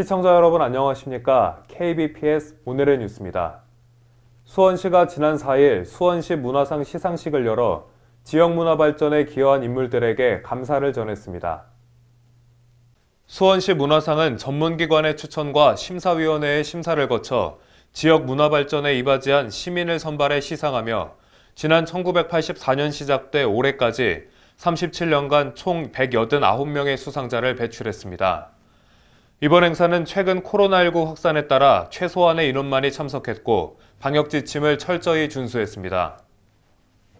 시청자 여러분 안녕하십니까? KBPS 오늘의 뉴스입니다. 수원시가 지난 4일 수원시 문화상 시상식을 열어 지역 문화 발전에 기여한 인물들에게 감사를 전했습니다. 수원시 문화상은 전문기관의 추천과 심사위원회의 심사를 거쳐 지역 문화 발전에 이바지한 시민을 선발해 시상하며 지난 1984년 시작돼 올해까지 37년간 총 189명의 수상자를 배출했습니다. 이번 행사는 최근 코로나19 확산에 따라 최소한의 인원만이 참석했고 방역 지침을 철저히 준수했습니다.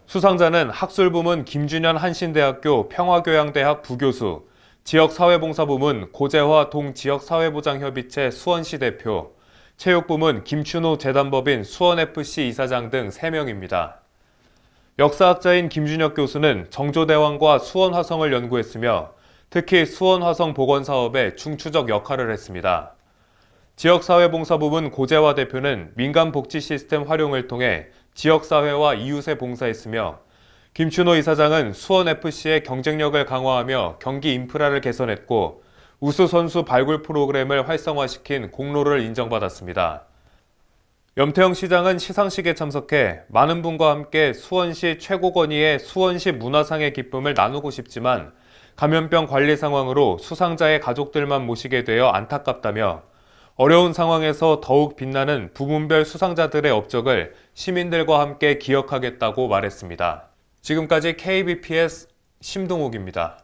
수상자는 학술부문 김준현 한신대학교 평화교양대학 부교수, 지역사회봉사부문 고재화 동지역사회보장협의체 수원시 대표, 체육부문 김춘호 재단법인 수원FC 이사장 등 3명입니다. 역사학자인 김준혁 교수는 정조대왕과 수원화성을 연구했으며 특히 수원 화성 복원 사업에 중추적 역할을 했습니다. 지역사회봉사부문 고재화 대표는 민간복지 시스템 활용을 통해 지역사회와 이웃에 봉사했으며 김춘호 이사장은 수원FC의 경쟁력을 강화하며 경기 인프라를 개선했고 우수 선수 발굴 프로그램을 활성화시킨 공로를 인정받았습니다. 염태영 시장은 시상식에 참석해 많은 분과 함께 수원시 최고 권위의 수원시 문화상의 기쁨을 나누고 싶지만 감염병 관리 상황으로 수상자의 가족들만 모시게 되어 안타깝다며 어려운 상황에서 더욱 빛나는 부문별 수상자들의 업적을 시민들과 함께 기억하겠다고 말했습니다. 지금까지 KBPS 심동욱입니다.